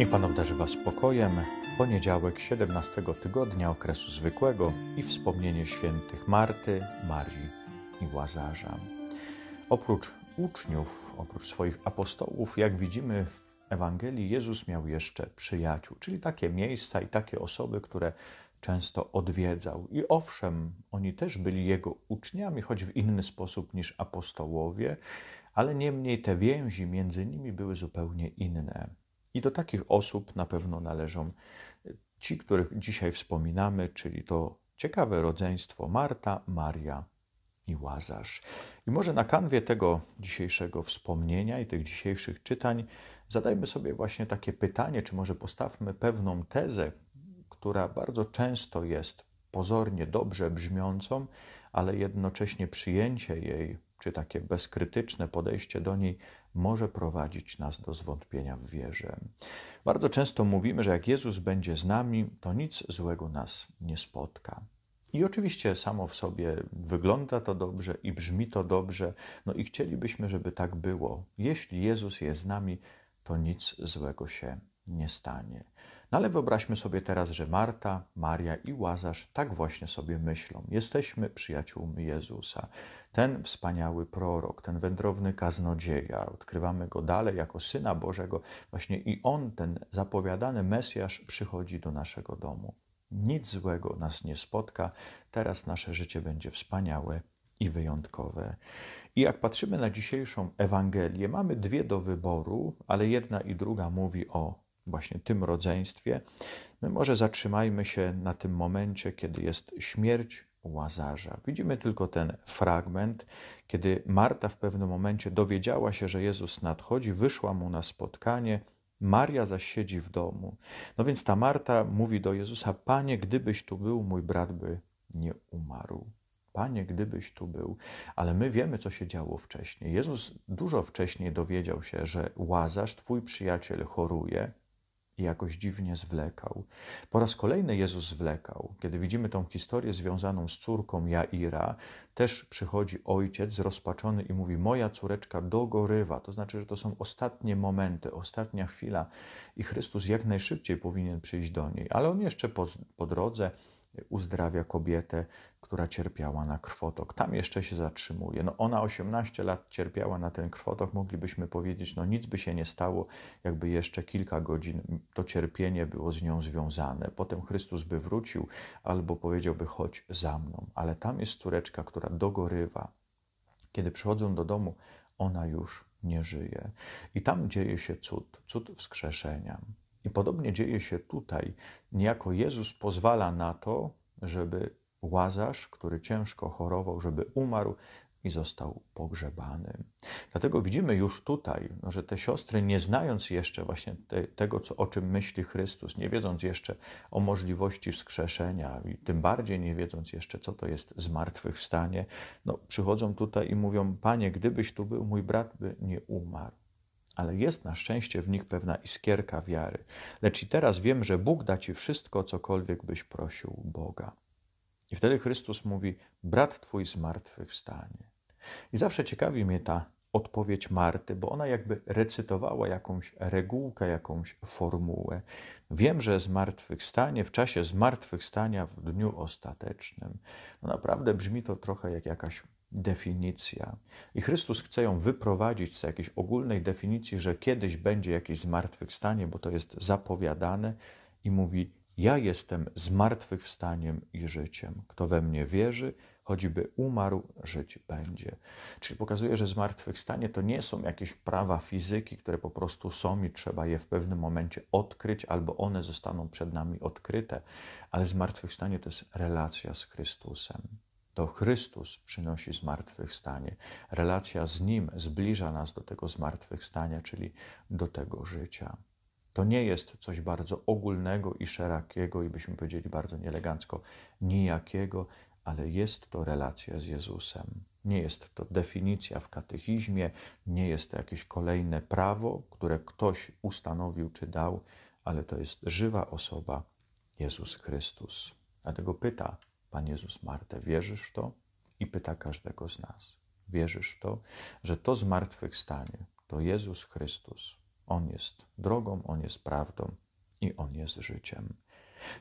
Niech Pan obdarzy Was spokojem. Poniedziałek 17 tygodnia okresu zwykłego i wspomnienie świętych Marty, Marii i Łazarza. Oprócz uczniów, oprócz swoich apostołów, jak widzimy w Ewangelii, Jezus miał jeszcze przyjaciół, czyli takie miejsca i takie osoby, które często odwiedzał. I owszem, oni też byli jego uczniami, choć w inny sposób niż apostołowie, ale niemniej te więzi między nimi były zupełnie inne. I do takich osób na pewno należą e, ci, których dzisiaj wspominamy, czyli to ciekawe rodzeństwo Marta, Maria i Łazarz. I może na kanwie tego dzisiejszego wspomnienia i tych dzisiejszych czytań zadajmy sobie właśnie takie pytanie, czy może postawmy pewną tezę, która bardzo często jest pozornie dobrze brzmiącą, ale jednocześnie przyjęcie jej czy takie bezkrytyczne podejście do niej może prowadzić nas do zwątpienia w wierze. Bardzo często mówimy, że jak Jezus będzie z nami, to nic złego nas nie spotka. I oczywiście samo w sobie wygląda to dobrze i brzmi to dobrze, no i chcielibyśmy, żeby tak było. Jeśli Jezus jest z nami, to nic złego się nie stanie. No ale wyobraźmy sobie teraz, że Marta, Maria i Łazarz tak właśnie sobie myślą. Jesteśmy przyjaciółmi Jezusa. Ten wspaniały prorok, ten wędrowny kaznodzieja, odkrywamy go dalej jako Syna Bożego, właśnie i on, ten zapowiadany Mesjasz, przychodzi do naszego domu. Nic złego nas nie spotka, teraz nasze życie będzie wspaniałe i wyjątkowe. I jak patrzymy na dzisiejszą Ewangelię, mamy dwie do wyboru, ale jedna i druga mówi o właśnie tym rodzeństwie, my no może zatrzymajmy się na tym momencie, kiedy jest śmierć Łazarza. Widzimy tylko ten fragment, kiedy Marta w pewnym momencie dowiedziała się, że Jezus nadchodzi, wyszła mu na spotkanie, Maria zaś siedzi w domu. No więc ta Marta mówi do Jezusa: Panie, gdybyś tu był, mój brat by nie umarł. Panie, gdybyś tu był. Ale my wiemy, co się działo wcześniej. Jezus dużo wcześniej dowiedział się, że Łazarz, twój przyjaciel, choruje i jakoś dziwnie zwlekał. Po raz kolejny Jezus zwlekał. Kiedy widzimy tą historię związaną z córką Jaira, też przychodzi ojciec zrozpaczony i mówi: Moja córeczka dogorywa. To znaczy, że to są ostatnie momenty, ostatnia chwila i Chrystus jak najszybciej powinien przyjść do niej. Ale on jeszcze po, po drodze uzdrawia kobietę, która cierpiała na krwotok. Tam jeszcze się zatrzymuje. No ona 18 lat cierpiała na ten krwotok, moglibyśmy powiedzieć, no nic by się nie stało, jakby jeszcze kilka godzin to cierpienie było z nią związane. Potem Chrystus by wrócił albo powiedziałby chodź za mną. Ale tam jest córeczka, która dogorywa. Kiedy przychodzą do domu, ona już nie żyje. I tam dzieje się cud, cud wskrzeszenia. I podobnie dzieje się tutaj. Niejako Jezus pozwala na to, żeby łazarz, który ciężko chorował, żeby umarł i został pogrzebany. Dlatego widzimy już tutaj, no, że te siostry, nie znając jeszcze właśnie te, tego, co, o czym myśli Chrystus, nie wiedząc jeszcze o możliwości wskrzeszenia i tym bardziej nie wiedząc jeszcze, co to jest zmartwychwstanie, no, przychodzą tutaj i mówią, Panie, gdybyś tu był, mój brat by nie umarł ale jest na szczęście w nich pewna iskierka wiary. Lecz i teraz wiem, że Bóg da ci wszystko, cokolwiek byś prosił Boga. I wtedy Chrystus mówi: Brat twój zmartwychwstanie. I zawsze ciekawi mnie ta odpowiedź Marty, bo ona jakby recytowała jakąś regułkę, jakąś formułę. Wiem, że zmartwychwstanie w czasie zmartwychwstania w dniu ostatecznym. No naprawdę brzmi to trochę jak jakaś definicja. I Chrystus chce ją wyprowadzić z jakiejś ogólnej definicji, że kiedyś będzie jakieś zmartwychwstanie, bo to jest zapowiadane, i mówi: Ja jestem zmartwychwstaniem i życiem. Kto we mnie wierzy, choćby umarł, żyć będzie. Czyli pokazuje, że zmartwychwstanie to nie są jakieś prawa fizyki, które po prostu są i trzeba je w pewnym momencie odkryć, albo one zostaną przed nami odkryte, ale zmartwychwstanie to jest relacja z Chrystusem to Chrystus przynosi zmartwychwstanie. Relacja z Nim zbliża nas do tego zmartwychwstania, czyli do tego życia. To nie jest coś bardzo ogólnego i szerokiego, i byśmy powiedzieli bardzo nieelegancko, nijakiego, ale jest to relacja z Jezusem. Nie jest to definicja w katechizmie, nie jest to jakieś kolejne prawo, które ktoś ustanowił czy dał, ale to jest żywa osoba Jezus Chrystus. Dlatego pyta Pan Jezus Martę. Wierzysz w to? I pyta każdego z nas. Wierzysz w to, że to zmartwychwstanie to Jezus Chrystus. On jest drogą, On jest prawdą i On jest życiem.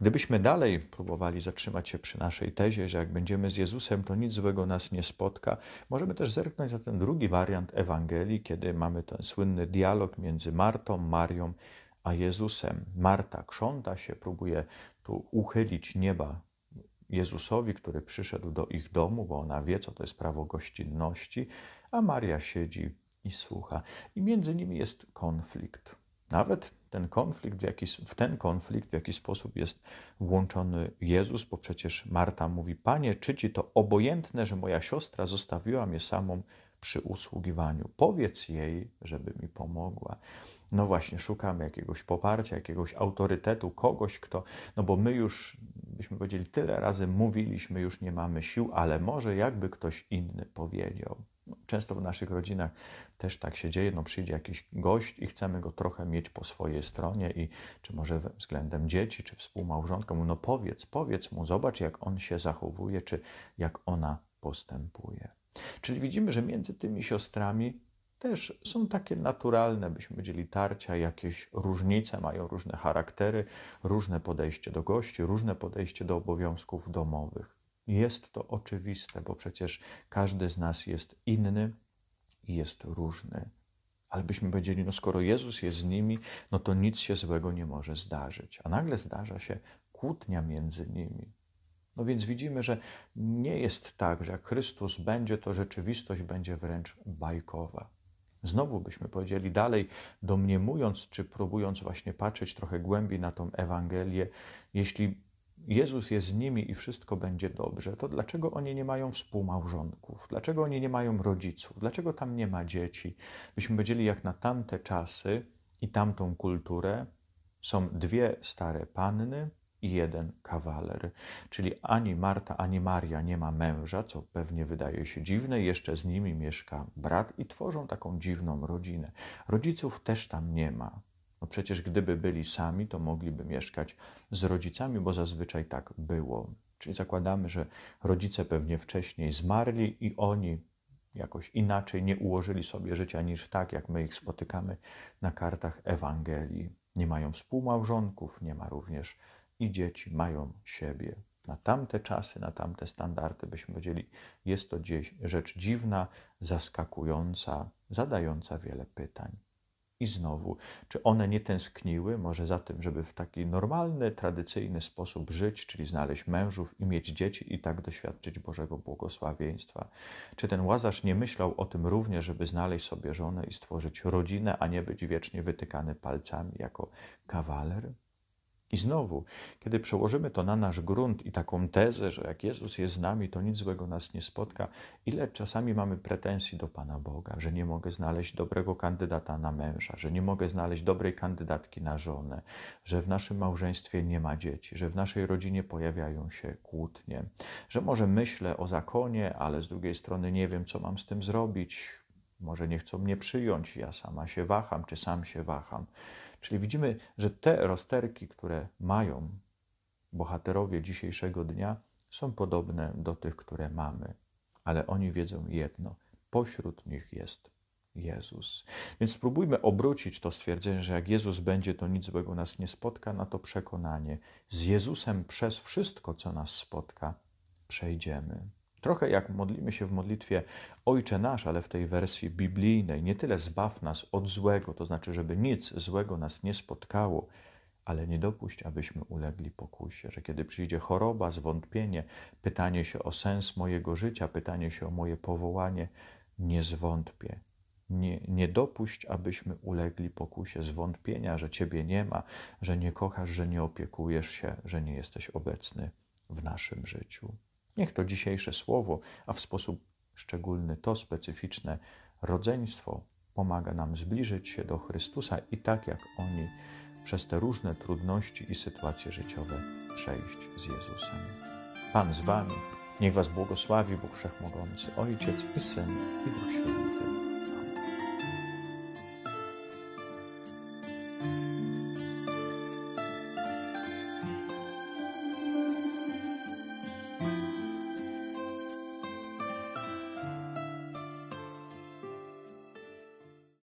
Gdybyśmy dalej próbowali zatrzymać się przy naszej tezie, że jak będziemy z Jezusem, to nic złego nas nie spotka, możemy też zerknąć na ten drugi wariant Ewangelii, kiedy mamy ten słynny dialog między Martą, Marią a Jezusem. Marta krząta się, próbuje tu uchylić nieba Jezusowi, który przyszedł do ich domu, bo ona wie, co to jest prawo gościnności, a Maria siedzi i słucha. I między nimi jest konflikt. Nawet ten konflikt, w, jaki, w ten konflikt w jaki sposób jest włączony Jezus, bo przecież Marta mówi: Panie, czy ci to obojętne, że moja siostra zostawiła mnie samą przy usługiwaniu. Powiedz jej, żeby mi pomogła. No właśnie, szukamy jakiegoś poparcia, jakiegoś autorytetu, kogoś, kto, no bo my już, byśmy powiedzieli, tyle razy mówiliśmy, już nie mamy sił, ale może jakby ktoś inny powiedział. No, często w naszych rodzinach też tak się dzieje, no przyjdzie jakiś gość i chcemy go trochę mieć po swojej stronie i czy może względem dzieci, czy współmałżonkom. no powiedz, powiedz mu, zobacz jak on się zachowuje, czy jak ona postępuje. Czyli widzimy, że między tymi siostrami też są takie naturalne, byśmy powiedzieli, tarcia, jakieś różnice, mają różne charaktery, różne podejście do gości, różne podejście do obowiązków domowych. Jest to oczywiste, bo przecież każdy z nas jest inny i jest różny. Ale byśmy powiedzieli, no skoro Jezus jest z nimi, no to nic się złego nie może zdarzyć. A nagle zdarza się kłótnia między nimi. No więc widzimy, że nie jest tak, że jak Chrystus będzie, to rzeczywistość będzie wręcz bajkowa. Znowu byśmy powiedzieli dalej, domniemując czy próbując właśnie patrzeć trochę głębiej na tą Ewangelię, jeśli Jezus jest z nimi i wszystko będzie dobrze, to dlaczego oni nie mają współmałżonków? Dlaczego oni nie mają rodziców? Dlaczego tam nie ma dzieci? Byśmy powiedzieli, jak na tamte czasy i tamtą kulturę są dwie stare panny, i jeden kawaler. Czyli ani Marta, ani Maria nie ma męża, co pewnie wydaje się dziwne. Jeszcze z nimi mieszka brat i tworzą taką dziwną rodzinę. Rodziców też tam nie ma. No przecież gdyby byli sami, to mogliby mieszkać z rodzicami, bo zazwyczaj tak było. Czyli zakładamy, że rodzice pewnie wcześniej zmarli i oni jakoś inaczej nie ułożyli sobie życia niż tak, jak my ich spotykamy na kartach Ewangelii. Nie mają współmałżonków, nie ma również i dzieci mają siebie. Na tamte czasy, na tamte standardy byśmy powiedzieli, jest to gdzieś rzecz dziwna, zaskakująca, zadająca wiele pytań. I znowu, czy one nie tęskniły może za tym, żeby w taki normalny, tradycyjny sposób żyć, czyli znaleźć mężów i mieć dzieci i tak doświadczyć Bożego błogosławieństwa? Czy ten łazarz nie myślał o tym również, żeby znaleźć sobie żonę i stworzyć rodzinę, a nie być wiecznie wytykany palcami jako kawaler? I znowu, kiedy przełożymy to na nasz grunt i taką tezę, że jak Jezus jest z nami, to nic złego nas nie spotka, ile czasami mamy pretensji do Pana Boga, że nie mogę znaleźć dobrego kandydata na męża, że nie mogę znaleźć dobrej kandydatki na żonę, że w naszym małżeństwie nie ma dzieci, że w naszej rodzinie pojawiają się kłótnie, że może myślę o zakonie, ale z drugiej strony nie wiem, co mam z tym zrobić, może nie chcą mnie przyjąć, ja sama się waham, czy sam się waham. Czyli widzimy, że te rozterki, które mają bohaterowie dzisiejszego dnia, są podobne do tych, które mamy, ale oni wiedzą jedno: pośród nich jest Jezus. Więc spróbujmy obrócić to stwierdzenie, że jak Jezus będzie, to nic złego nas nie spotka, na to przekonanie. Z Jezusem przez wszystko, co nas spotka, przejdziemy. Trochę jak modlimy się w modlitwie Ojcze Nasz, ale w tej wersji biblijnej, nie tyle zbaw nas od złego, to znaczy, żeby nic złego nas nie spotkało, ale nie dopuść, abyśmy ulegli pokusie, że kiedy przyjdzie choroba, zwątpienie, pytanie się o sens mojego życia, pytanie się o moje powołanie, nie zwątpię. Nie, nie dopuść, abyśmy ulegli pokusie zwątpienia, że Ciebie nie ma, że nie kochasz, że nie opiekujesz się, że nie jesteś obecny w naszym życiu. Niech to dzisiejsze słowo, a w sposób szczególny to specyficzne rodzeństwo pomaga nam zbliżyć się do Chrystusa i tak jak oni przez te różne trudności i sytuacje życiowe przejść z Jezusem. Pan z Wami, niech Was błogosławi Bóg Wszechmogący, Ojciec i Syn i Duch Święty.